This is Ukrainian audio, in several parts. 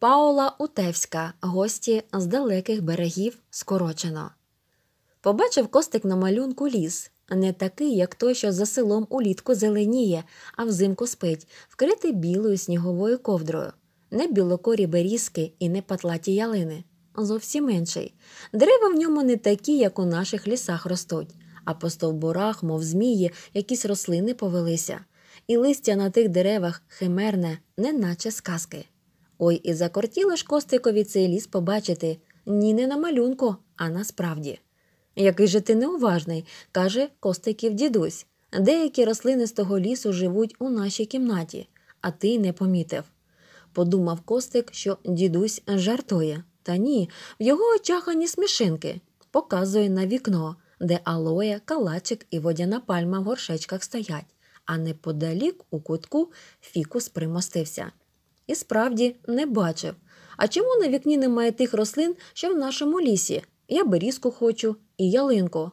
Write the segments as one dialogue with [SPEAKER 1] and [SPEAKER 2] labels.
[SPEAKER 1] Паула Утевська, гості з далеких берегів скорочено. Побачив костик на малюнку ліс, не такий, як той, що за селом улітку зеленіє, а взимку спить, вкритий білою сніговою ковдрою, не білокорі берізки і не патлаті ялини. Зовсім менший. Дерева в ньому не такі, як у наших лісах ростуть, а по стовбурах, мов змії, якісь рослини повелися, і листя на тих деревах химерне, неначе сказки. Ой і закортіло ж Костикові цей ліс побачити ні не на малюнку, а насправді. Який же ти неуважний, каже Костиків дідусь. Деякі рослини з того лісу живуть у нашій кімнаті, а ти не помітив. Подумав Костик, що дідусь жартує. Та ні, в його очах ані смішинки, показує на вікно, де алоя, калачик і водяна пальма в горшечках стоять, а неподалік у кутку фікус примостився і справді не бачив. А чому на вікні немає тих рослин, що в нашому лісі? Я берізку хочу і ялинку.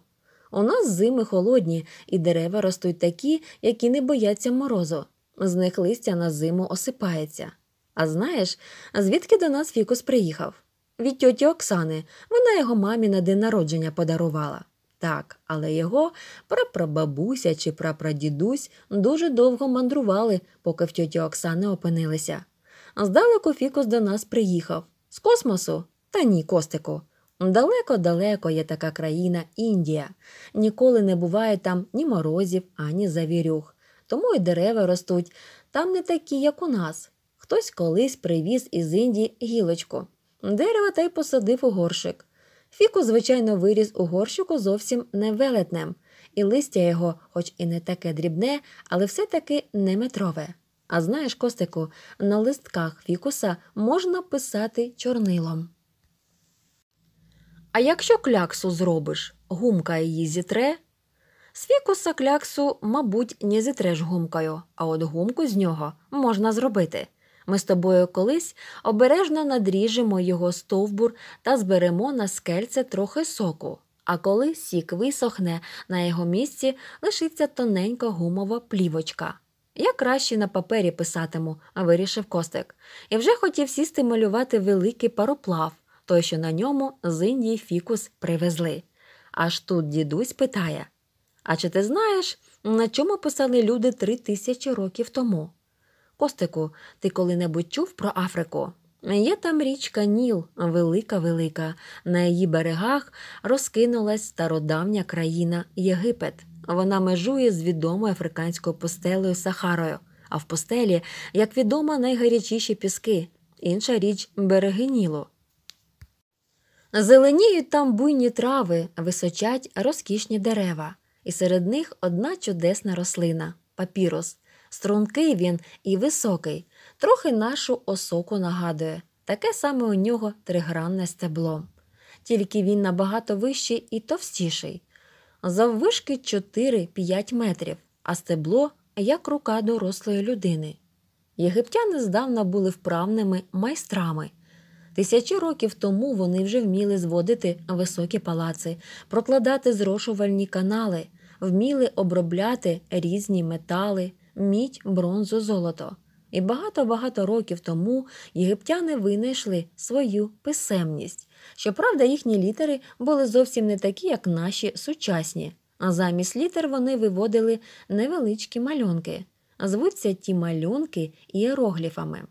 [SPEAKER 1] У нас зими холодні, і дерева ростуть такі, які не бояться морозу. З них листя на зиму осипається. А знаєш, звідки до нас Фікус приїхав? Від тьоті Оксани вона його мамі на день народження подарувала. Так, але його прапрабабуся чи прапрадідусь дуже довго мандрували, поки в тьоті Оксани опинилися здалеку Фікус до нас приїхав. З космосу? Та ні, костику. Далеко-далеко є така країна Індія. Ніколи не буває там ні морозів, ані завірюх. Тому й дерева ростуть. Там не такі, як у нас. Хтось колись привіз із Індії гілочку. Дерево та й посадив у горщик. Фіку, звичайно, виріс у горщику зовсім не велетнем, і листя його, хоч і не таке дрібне, але все таки не метрове. А знаєш, Костику, на листках фікуса можна писати чорнилом. А якщо кляксу зробиш, гумка її зітре. З фікуса кляксу, мабуть, не зітреш гумкою, а от гумку з нього можна зробити. Ми з тобою колись обережно надріжемо його стовбур та зберемо на скельце трохи соку. А коли сік висохне, на його місці лишиться тоненька гумова плівочка. Я краще на папері писатиму, вирішив Костик, і вже хотів сісти малювати великий пароплав, той, що на ньому з Індії фікус привезли. Аж тут дідусь питає: А чи ти знаєш, на чому писали люди три тисячі років тому? Костику, ти коли-небудь чув про Африку? Є там річка Ніл, велика велика. На її берегах розкинулась стародавня країна Єгипет. Вона межує з відомою африканською постелею Сахарою, а в постелі, як відомо, найгарячіші піски, інша річ береги Нілу. Зеленіють там буйні трави, височать розкішні дерева, і серед них одна чудесна рослина папірус. Стрункий він і високий, трохи нашу осоку нагадує, таке саме у нього тригранне стебло. Тільки він набагато вищий і товстіший, заввишки 4-5 метрів, а стебло як рука дорослої людини. Єгиптяни здавна були вправними майстрами. Тисячі років тому вони вже вміли зводити високі палаци, прокладати зрошувальні канали, вміли обробляти різні метали, мідь, бронзу, золото. І багато-багато років тому єгиптяни винайшли свою писемність. Щоправда, їхні літери були зовсім не такі, як наші сучасні, а замість літер вони виводили невеличкі малюнки. Звуться ті малюнки іерогліфами.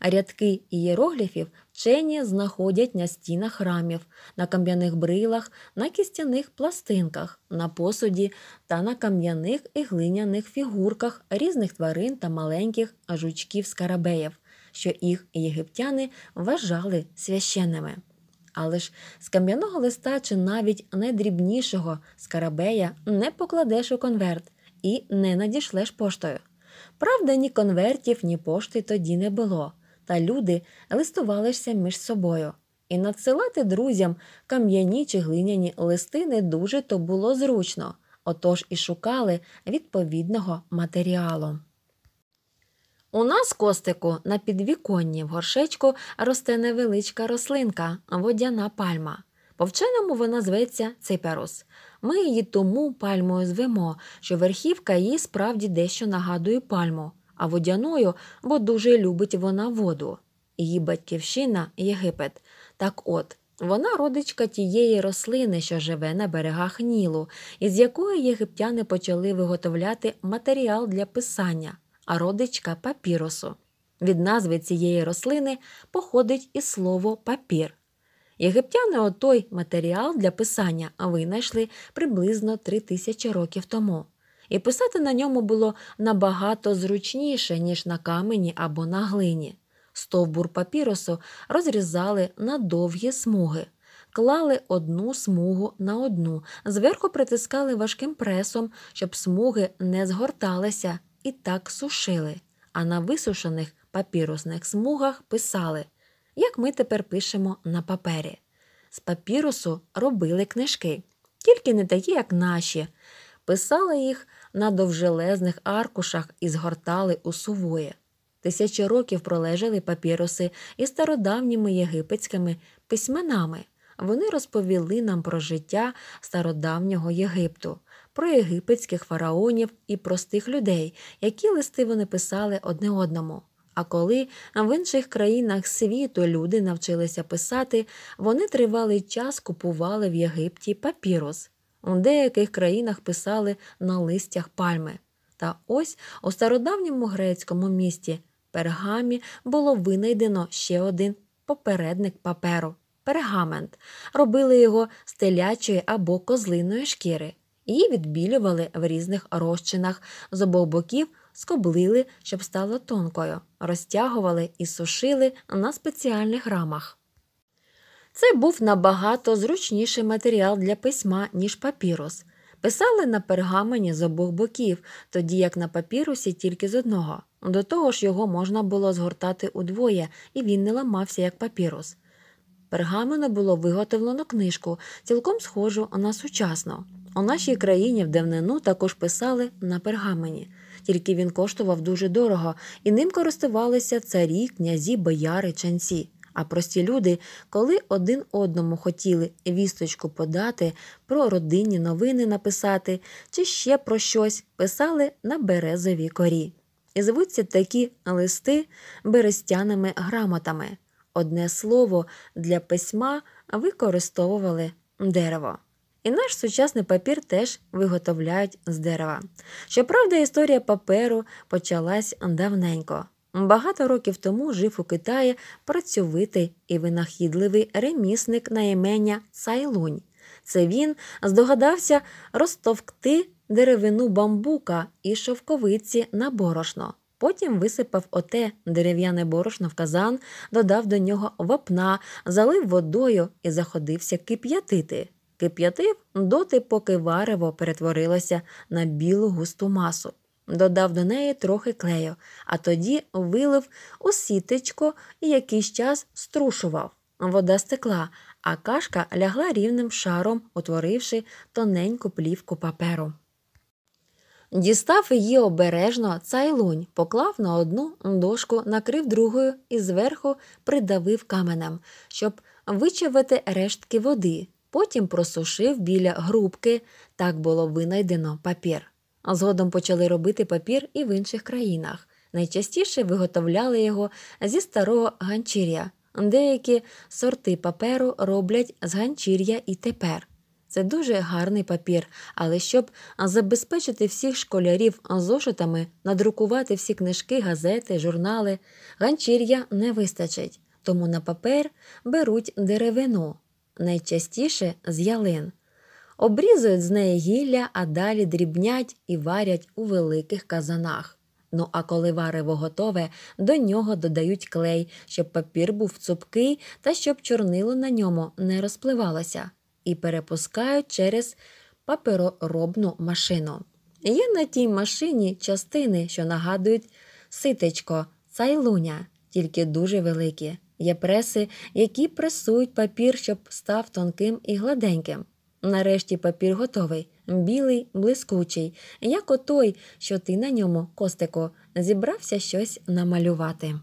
[SPEAKER 1] Рядки ієрогліфів вчені знаходять на стінах храмів, на кам'яних брилах, на кістяних пластинках, на посуді та на кам'яних і глиняних фігурках різних тварин та маленьких жучків скарабеїв, що їх єгиптяни вважали священними. Але ж з кам'яного листа чи навіть найдрібнішого скарабея не покладеш у конверт і не надішлеш поштою. Правда, ні конвертів, ні пошти тоді не було та люди листувалися між собою. І надсилати друзям кам'яні чи глиняні листи не дуже то було зручно, отож і шукали відповідного матеріалу. У нас, костику, на підвіконні в горшечку росте невеличка рослинка, водяна пальма. По вченому вона зветься циперус. Ми її тому пальмою звемо, що верхівка її справді дещо нагадує пальму а водяною, бо дуже любить вона воду. Її батьківщина Єгипет. Так от, вона родичка тієї рослини, що живе на берегах Нілу, із якої єгиптяни почали виготовляти матеріал для писання, а родичка папіросу. Від назви цієї рослини походить і слово папір. Єгиптяни отой матеріал для писання винайшли приблизно три тисячі років тому і писати на ньому було набагато зручніше, ніж на камені або на глині. Стовбур папіросу розрізали на довгі смуги, клали одну смугу на одну, зверху притискали важким пресом, щоб смуги не згорталися і так сушили, а на висушених папіросних смугах писали, як ми тепер пишемо на папері. З папірусу робили книжки, тільки не такі, як наші писали їх на довжелезних аркушах і згортали у сувоє. Тисячі років пролежали папіруси і стародавніми єгипетськими письменами. Вони розповіли нам про життя стародавнього Єгипту, про єгипетських фараонів і простих людей, які листи вони писали одне одному. А коли в інших країнах світу люди навчилися писати, вони тривалий час купували в Єгипті папірус. У деяких країнах писали на листях пальми. Та ось у стародавньому грецькому місті пергамі було винайдено ще один попередник паперу пергамент. Робили його з телячої або козлиної шкіри. Її відбілювали в різних розчинах, з обох боків скоблили, щоб стало тонкою, розтягували і сушили на спеціальних рамах. Це був набагато зручніший матеріал для письма, ніж папірус. Писали на пергамені з обох боків, тоді як на папірусі тільки з одного. До того ж, його можна було згортати удвоє, і він не ламався як папірус. Пергамену було виготовлено книжку, цілком схожу на сучасну. У нашій країні в давнину також писали на пергамені, тільки він коштував дуже дорого, і ним користувалися царі, князі, бояри, ченці. А прості люди, коли один одному хотіли вісточку подати, про родинні новини написати чи ще про щось, писали на березовій корі. І звуться такі листи берестяними грамотами. Одне слово для письма використовували дерево. І наш сучасний папір теж виготовляють з дерева. Щоправда, історія паперу почалась давненько. Багато років тому жив у Китаї працьовитий і винахідливий ремісник на імення Цайлунь. Це він здогадався розтовкти деревину бамбука і шовковиці на борошно. Потім висипав оте дерев'яне борошно в казан, додав до нього вапна, залив водою і заходився кип'ятити. Кип'ятив доти, поки варево перетворилося на білу густу масу додав до неї трохи клею, а тоді вилив у сітечко і якийсь час струшував. Вода стекла, а кашка лягла рівним шаром, утворивши тоненьку плівку паперу. Дістав її обережно цайлунь, поклав на одну дошку, накрив другою і зверху придавив каменем, щоб вичавити рештки води. Потім просушив біля грубки, так було винайдено папір згодом почали робити папір і в інших країнах. Найчастіше виготовляли його зі старого ганчір'я. Деякі сорти паперу роблять з ганчір'я і тепер. Це дуже гарний папір, але щоб забезпечити всіх школярів зошитами, надрукувати всі книжки, газети, журнали, ганчір'я не вистачить, тому на папер беруть деревину, найчастіше з ялин обрізують з неї гілля, а далі дрібнять і варять у великих казанах. Ну а коли варево готове, до нього додають клей, щоб папір був цупкий та щоб чорнило на ньому не розпливалося, і перепускають через папероробну машину. Є на тій машині частини, що нагадують ситечко, цайлуня, тільки дуже великі. Є преси, які пресують папір, щоб став тонким і гладеньким. Нарешті папір готовий, білий, блискучий, як отой, що ти на ньому, костико, зібрався щось намалювати.